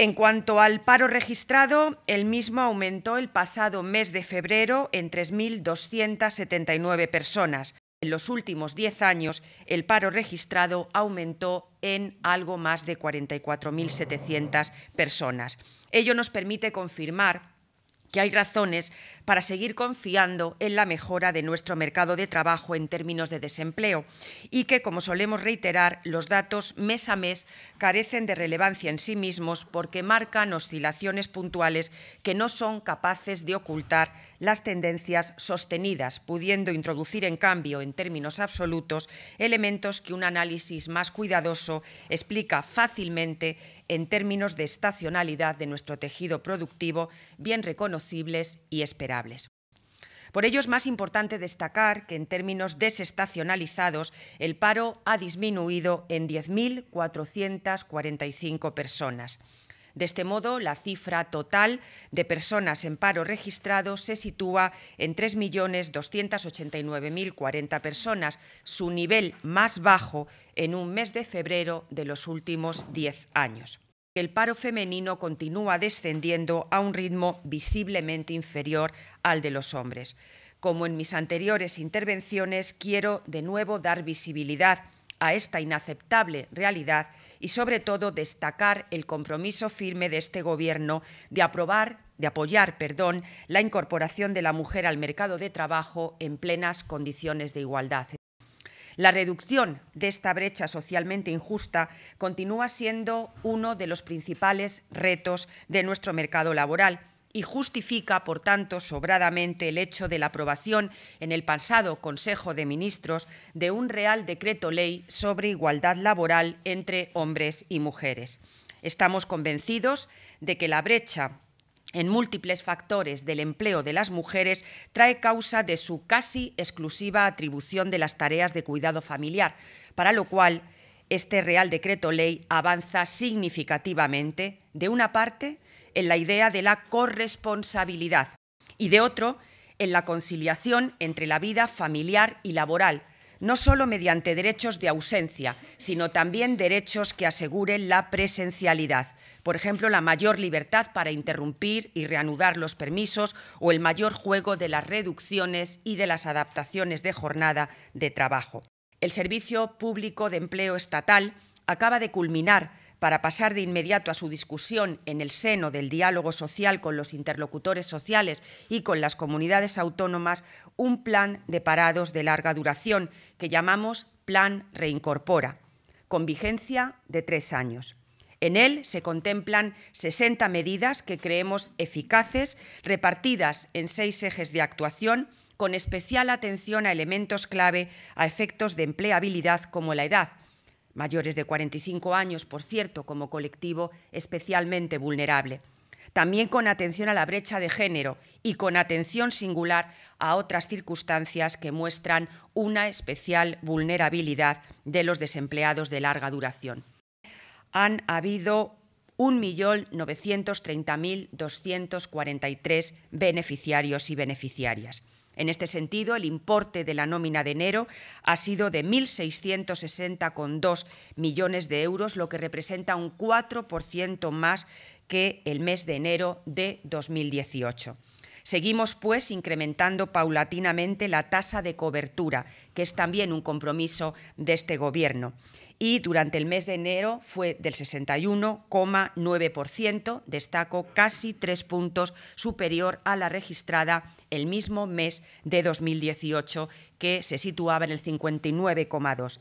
En cuanto al paro registrado, el mismo aumentó el pasado mes de febrero en 3.279 personas. En los últimos 10 años, el paro registrado aumentó en algo más de 44.700 personas. Ello nos permite confirmar que hay razones para seguir confiando en la mejora de nuestro mercado de trabajo en términos de desempleo y que, como solemos reiterar, los datos mes a mes carecen de relevancia en sí mismos porque marcan oscilaciones puntuales que no son capaces de ocultar las tendencias sostenidas, pudiendo introducir, en cambio, en términos absolutos, elementos que un análisis más cuidadoso explica fácilmente en términos de estacionalidad de nuestro tejido productivo bien reconocibles y esperables. Por ello es más importante destacar que en términos desestacionalizados el paro ha disminuido en 10.445 personas. De este modo, la cifra total de personas en paro registrado se sitúa en 3.289.040 personas, su nivel más bajo en un mes de febrero de los últimos 10 años el paro femenino continúa descendiendo a un ritmo visiblemente inferior al de los hombres. Como en mis anteriores intervenciones, quiero de nuevo dar visibilidad a esta inaceptable realidad y sobre todo destacar el compromiso firme de este gobierno de aprobar, de apoyar, perdón, la incorporación de la mujer al mercado de trabajo en plenas condiciones de igualdad. La reducción de esta brecha socialmente injusta continúa siendo uno de los principales retos de nuestro mercado laboral y justifica, por tanto, sobradamente el hecho de la aprobación en el pasado Consejo de Ministros de un Real Decreto Ley sobre igualdad laboral entre hombres y mujeres. Estamos convencidos de que la brecha en múltiples factores del empleo de las mujeres trae causa de su casi exclusiva atribución de las tareas de cuidado familiar, para lo cual este Real Decreto Ley avanza significativamente, de una parte, en la idea de la corresponsabilidad y de otro, en la conciliación entre la vida familiar y laboral, no solo mediante derechos de ausencia, sino también derechos que aseguren la presencialidad, por ejemplo, la mayor libertad para interrumpir y reanudar los permisos o el mayor juego de las reducciones y de las adaptaciones de jornada de trabajo. El Servicio Público de Empleo Estatal acaba de culminar para pasar de inmediato a su discusión en el seno del diálogo social con los interlocutores sociales y con las comunidades autónomas, un plan de parados de larga duración que llamamos Plan Reincorpora, con vigencia de tres años. En él se contemplan 60 medidas que creemos eficaces, repartidas en seis ejes de actuación, con especial atención a elementos clave a efectos de empleabilidad como la edad, mayores de 45 años, por cierto, como colectivo especialmente vulnerable. También con atención a la brecha de género y con atención singular a otras circunstancias que muestran una especial vulnerabilidad de los desempleados de larga duración. Han habido 1.930.243 beneficiarios y beneficiarias. En este sentido, el importe de la nómina de enero ha sido de 1.660,2 millones de euros, lo que representa un 4% más que el mes de enero de 2018. Seguimos, pues, incrementando paulatinamente la tasa de cobertura, que es también un compromiso de este Gobierno. Y durante el mes de enero fue del 61,9%, destaco casi tres puntos superior a la registrada el mismo mes de 2018, que se situaba en el 59,2.